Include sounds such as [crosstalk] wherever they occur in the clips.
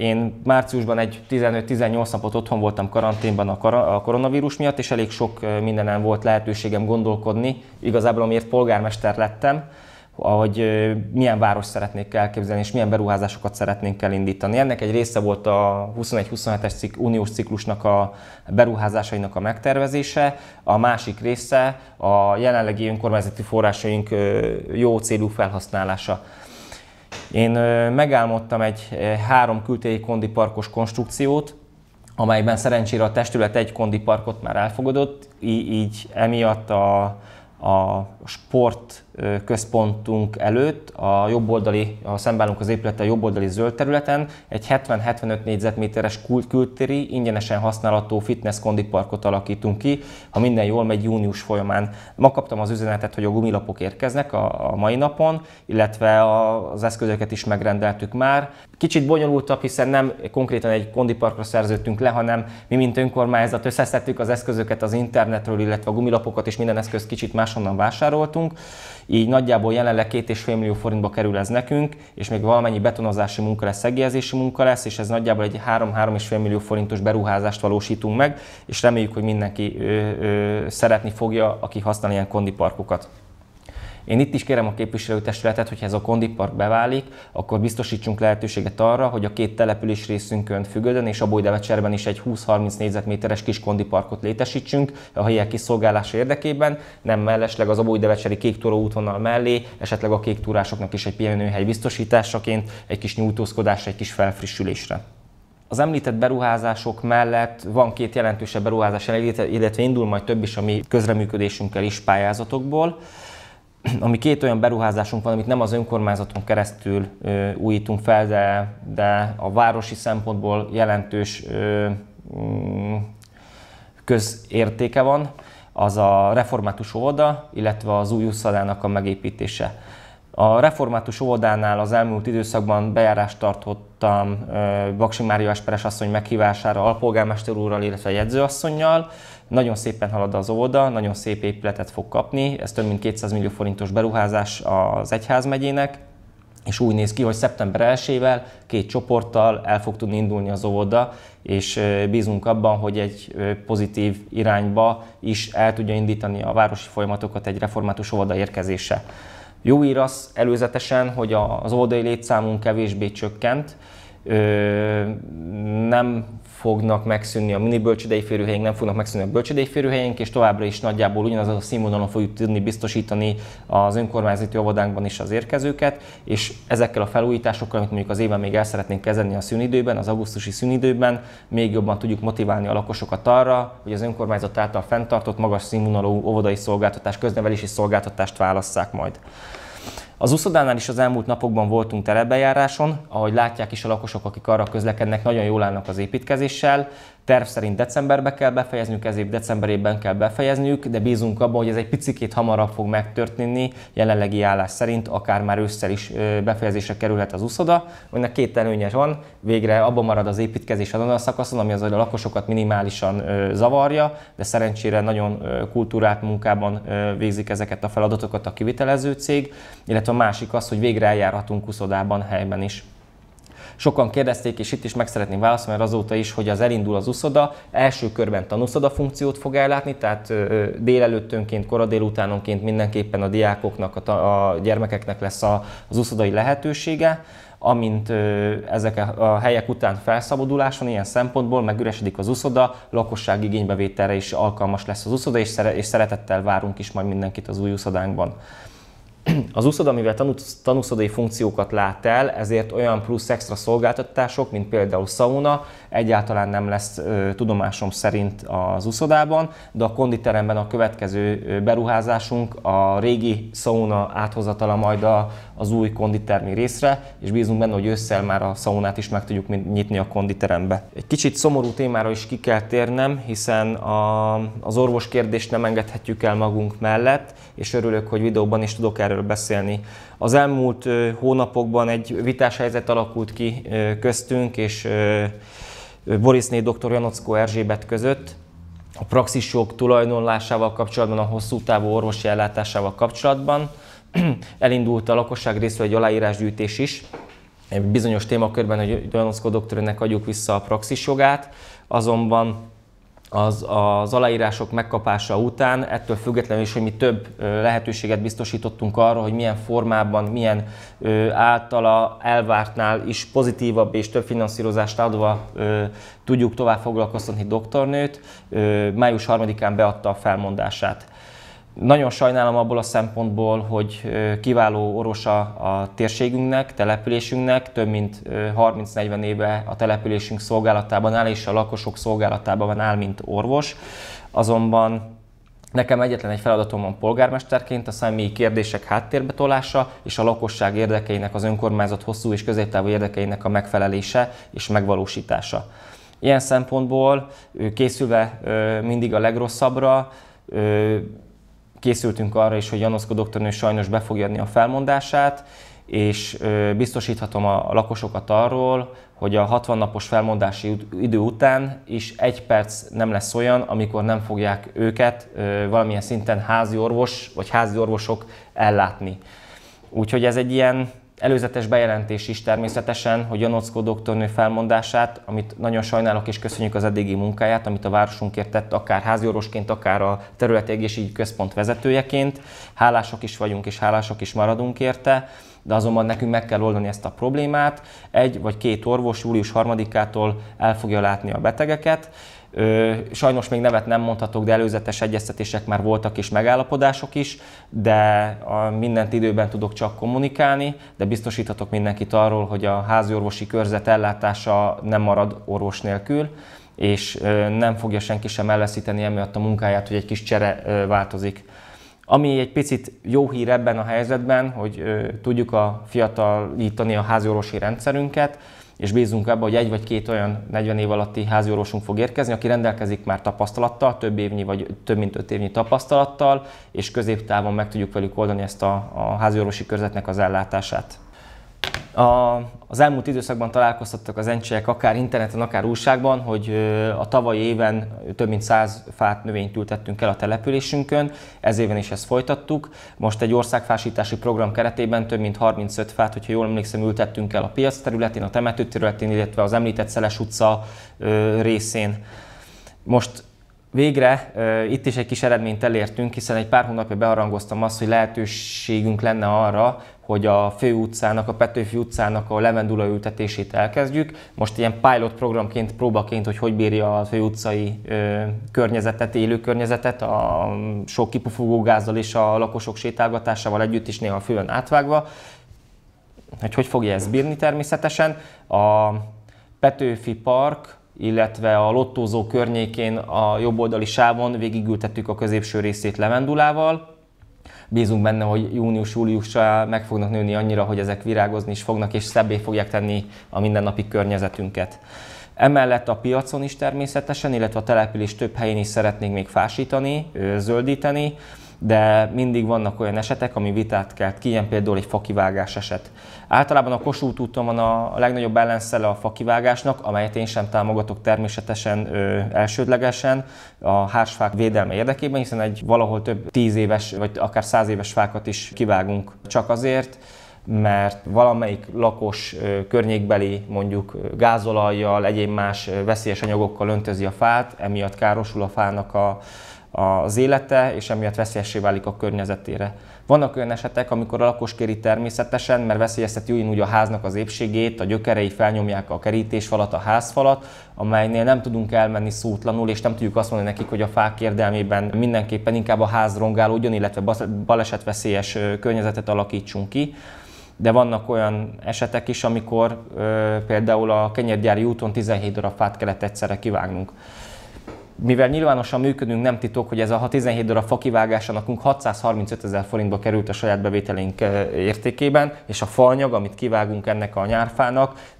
Én márciusban egy 15-18 napot otthon voltam karanténban a, kar- a koronavírus miatt, és elég sok mindenem volt lehetőségem gondolkodni, igazából amiért polgármester lettem, hogy milyen város szeretnék elképzelni, és milyen beruházásokat szeretnénk elindítani. Ennek egy része volt a 21-27-es cik, uniós ciklusnak a beruházásainak a megtervezése, a másik része a jelenlegi önkormányzati forrásaink jó célú felhasználása. Én megálmodtam egy három kültéri kondiparkos konstrukciót, amelyben szerencsére a testület egy kondiparkot már elfogadott, így emiatt a a sport központunk előtt, a jobboldali, a szembálunk az jobb jobboldali zöld területen egy 70-75 négyzetméteres kult kültéri, ingyenesen használható fitness kondiparkot alakítunk ki, ha minden jól megy június folyamán. Ma kaptam az üzenetet, hogy a gumilapok érkeznek a, a mai napon, illetve a, az eszközöket is megrendeltük már. Kicsit bonyolultabb, hiszen nem konkrétan egy kondiparkra szerződtünk le, hanem mi, mint önkormányzat összeszedtük az eszközöket az internetről, illetve a gumilapokat és minden eszköz kicsit más máshonnan vásároltunk, így nagyjából jelenleg két és fél millió forintba kerül ez nekünk, és még valamennyi betonozási munka lesz, szegélyezési munka lesz, és ez nagyjából egy 3-3,5 millió forintos beruházást valósítunk meg, és reméljük, hogy mindenki ö, ö, szeretni fogja, aki használ ilyen kondiparkokat. Én itt is kérem a képviselőtestületet, hogy ez a kondipark beválik, akkor biztosítsunk lehetőséget arra, hogy a két település részünkön Fügödön és a Bojdevecserben is egy 20-30 négyzetméteres kis kondiparkot létesítsünk a helyek kiszolgálása érdekében, nem mellesleg az Abójdevecseri kéktúró útvonal mellé, esetleg a túrásoknak is egy pihenőhely biztosításaként, egy kis nyújtózkodásra, egy kis felfrissülésre. Az említett beruházások mellett van két jelentősebb beruházás, illetve indul majd több is a mi közreműködésünkkel is pályázatokból. [clears throat] ami két olyan beruházásunk van, amit nem az önkormányzaton keresztül ö, újítunk fel, de, de a városi szempontból jelentős ö, mm, közértéke van, az a református óvoda, illetve az új úszadának a megépítése. A református óvodánál az elmúlt időszakban bejárást tartottam Baksi Mária Esperes asszony meghívására alpolgármester úrral, illetve a jegyzőasszonynal, nagyon szépen halad az óvoda, nagyon szép épületet fog kapni, ez több mint 200 millió forintos beruházás az egyházmegyének, és úgy néz ki, hogy szeptember 1-ével két csoporttal el fog tudni indulni az óvoda, és bízunk abban, hogy egy pozitív irányba is el tudja indítani a városi folyamatokat egy református óvoda érkezése. Jó ír az előzetesen, hogy az óvodai létszámunk kevésbé csökkent, nem fognak megszűnni a mini bölcsödei férőhelyénk, nem fognak megszűnni a bölcsödei férőhelyénk, és továbbra is nagyjából ugyanaz a színvonalon fogjuk tudni biztosítani az önkormányzati óvodánkban is az érkezőket, és ezekkel a felújításokkal, amit mondjuk az évben még el szeretnénk kezelni a szünidőben, az augusztusi szünidőben, még jobban tudjuk motiválni a lakosokat arra, hogy az önkormányzat által fenntartott magas színvonalú óvodai szolgáltatás, köznevelési szolgáltatást válasszák majd. Az uszodánál is az elmúlt napokban voltunk telebejáráson, ahogy látják is a lakosok, akik arra közlekednek, nagyon jól állnak az építkezéssel, Terv szerint decemberbe kell befejezniük, ez év decemberében kell befejezniük, de bízunk abban, hogy ez egy picikét hamarabb fog megtörténni, jelenlegi állás szerint akár már ősszel is befejezésre kerülhet az úszoda. Ennek két előnye van, végre abban marad az építkezés azon a szakaszon, ami az a lakosokat minimálisan zavarja, de szerencsére nagyon kultúrát munkában végzik ezeket a feladatokat a kivitelező cég, illetve a másik az, hogy végre eljárhatunk uszodában helyben is. Sokan kérdezték, és itt is meg szeretném válaszolni, mert azóta is, hogy az elindul az uszoda, első körben tanuszoda funkciót fog ellátni, tehát délelőttönként, koradélutánonként mindenképpen a diákoknak, a, a gyermekeknek lesz a, az uszodai lehetősége amint ö, ezek a, a helyek után van ilyen szempontból megüresedik az uszoda, lakosság igénybevételre is alkalmas lesz az uszoda, és, szere, és szeretettel várunk is majd mindenkit az új uszodánkban. [clears throat] Az úszod, amivel tanúszodai funkciókat lát el, ezért olyan plusz extra szolgáltatások, mint például sauna, egyáltalán nem lesz tudomásom szerint az úszodában, de a konditeremben a következő beruházásunk a régi sauna áthozatala majd az új konditermi részre, és bízunk benne, hogy ősszel már a szaunát is meg tudjuk nyitni a konditerembe. Egy kicsit szomorú témára is ki kell térnem, hiszen a, az orvos kérdést nem engedhetjük el magunk mellett, és örülök, hogy videóban is tudok el erről beszélni. Az elmúlt hónapokban egy vitás helyzet alakult ki köztünk, és Borisné dr. Janockó Erzsébet között a praxisok tulajdonlásával kapcsolatban, a hosszú távú orvosi ellátásával kapcsolatban. [clears throat] Elindult a lakosság részről egy aláírásgyűjtés is, egy bizonyos témakörben, hogy Janockó doktorőnek adjuk vissza a praxisjogát. azonban az az aláírások megkapása után, ettől függetlenül is, hogy mi több lehetőséget biztosítottunk arra, hogy milyen formában, milyen általa elvártnál is pozitívabb és több finanszírozást adva tudjuk tovább foglalkoztatni doktornőt, május 3-án beadta a felmondását. Nagyon sajnálom abból a szempontból, hogy kiváló orvosa a térségünknek, településünknek, több mint 30-40 éve a településünk szolgálatában áll, és a lakosok szolgálatában áll, mint orvos. Azonban Nekem egyetlen egy feladatom van polgármesterként, a személyi kérdések háttérbetolása tolása és a lakosság érdekeinek, az önkormányzat hosszú és középtávú érdekeinek a megfelelése és megvalósítása. Ilyen szempontból készülve mindig a legrosszabbra, készültünk arra is, hogy Janoszko doktornő sajnos be fogja adni a felmondását, és biztosíthatom a lakosokat arról, hogy a 60 napos felmondási idő után is egy perc nem lesz olyan, amikor nem fogják őket valamilyen szinten házi orvos vagy házi orvosok ellátni. Úgyhogy ez egy ilyen Előzetes bejelentés is természetesen, hogy Janockó doktornő felmondását, amit nagyon sajnálok és köszönjük az eddigi munkáját, amit a városunkért tett, akár háziorvosként, akár a területi egészségügyi központ vezetőjeként. Hálások is vagyunk és hálások is maradunk érte de azonban nekünk meg kell oldani ezt a problémát. Egy vagy két orvos július 3-ától el fogja látni a betegeket. Sajnos még nevet nem mondhatok, de előzetes egyeztetések már voltak és megállapodások is, de a mindent időben tudok csak kommunikálni, de biztosíthatok mindenkit arról, hogy a házi orvosi körzet ellátása nem marad orvos nélkül, és nem fogja senki sem elveszíteni emiatt a munkáját, hogy egy kis csere változik. Ami egy picit jó hír ebben a helyzetben, hogy tudjuk a fiatalítani a háziorvosi rendszerünket, és bízunk abban, hogy egy vagy két olyan 40 év alatti háziorvosunk fog érkezni, aki rendelkezik már tapasztalattal, több évnyi vagy több mint öt évnyi tapasztalattal, és középtávon meg tudjuk velük oldani ezt a, a háziorvosi körzetnek az ellátását. A az elmúlt időszakban találkoztattak az encsélyek akár interneten, akár újságban, hogy a tavalyi éven több mint 100 fát növényt ültettünk el a településünkön, ez éven is ezt folytattuk. Most egy országfásítási program keretében több mint 35 fát, hogyha jól emlékszem, ültettünk el a piac területén, a temető területén, illetve az említett Szeles utca részén. Most Végre uh, itt is egy kis eredményt elértünk, hiszen egy pár hónapja beharangoztam azt, hogy lehetőségünk lenne arra, hogy a főutcának, a Petőfi utcának a levendula ültetését elkezdjük. Most ilyen pilot programként, próbaként, hogy hogy bírja a főutcai ö, környezetet, élő környezetet, a sok kipufogó gázzal és a lakosok sétálgatásával együtt is néha fülön átvágva, hogy hogy fogja ezt bírni természetesen. A Petőfi Park illetve a lottózó környékén a jobboldali sávon végigültettük a középső részét levendulával. Bízunk benne, hogy június-júliusra meg fognak nőni annyira, hogy ezek virágozni is fognak, és szebbé fogják tenni a mindennapi környezetünket. Emellett a piacon is természetesen, illetve a település több helyén is szeretnénk még fásítani, zöldíteni de mindig vannak olyan esetek, ami vitát kelt ki, ilyen például egy fakivágás eset. Általában a Kossuth úton van a legnagyobb ellenszele a fakivágásnak, amelyet én sem támogatok természetesen ö, elsődlegesen a hársfák védelme érdekében, hiszen egy valahol több tíz éves, vagy akár száz éves fákat is kivágunk csak azért, mert valamelyik lakos környékbeli mondjuk gázolajjal, egyéb más veszélyes anyagokkal öntözi a fát, emiatt károsul a fának a, az élete, és emiatt veszélyessé válik a környezetére. Vannak olyan esetek, amikor a lakos kéri természetesen, mert veszélyezteti úgy a háznak az épségét, a gyökerei felnyomják a kerítésfalat, a házfalat, amelynél nem tudunk elmenni szótlanul, és nem tudjuk azt mondani nekik, hogy a fák érdelmében mindenképpen inkább a ház rongálódjon, illetve balesetveszélyes környezetet alakítsunk ki de vannak olyan esetek is, amikor ö, például a kenyergyári úton 17 darab fát kellett egyszerre kivágnunk mivel nyilvánosan működünk, nem titok, hogy ez a 17 darab fakivágás, annak 635 ezer forintba került a saját bevételénk értékében, és a falnyag, amit kivágunk ennek a nyárfának,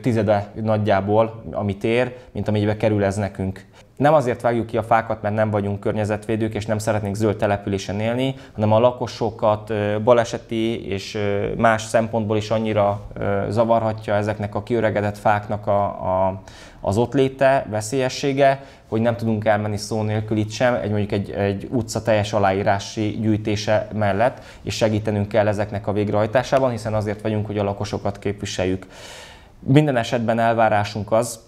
tizede nagyjából, amit ér, mint amibe kerül ez nekünk. Nem azért vágjuk ki a fákat, mert nem vagyunk környezetvédők, és nem szeretnénk zöld településen élni, hanem a lakosokat baleseti és más szempontból is annyira zavarhatja ezeknek a kiöregedett fáknak a, a, az ott léte, veszélyessége, hogy nem tudunk elmenni szó nélkül itt sem, egy mondjuk egy, egy utca teljes aláírási gyűjtése mellett, és segítenünk kell ezeknek a végrehajtásában, hiszen azért vagyunk, hogy a lakosokat képviseljük. Minden esetben elvárásunk az,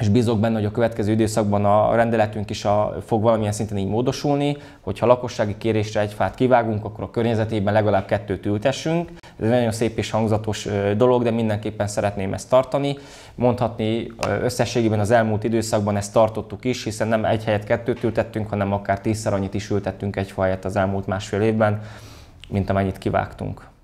és bízok benne, hogy a következő időszakban a rendeletünk is a, fog valamilyen szinten így módosulni, hogyha lakossági kérésre egy fát kivágunk, akkor a környezetében legalább kettőt ültessünk. Ez egy nagyon szép és hangzatos dolog, de mindenképpen szeretném ezt tartani. Mondhatni összességében az elmúlt időszakban ezt tartottuk is, hiszen nem egy helyet kettőt ültettünk, hanem akár tízszer annyit is ültettünk egy fa helyett az elmúlt másfél évben, mint amennyit kivágtunk.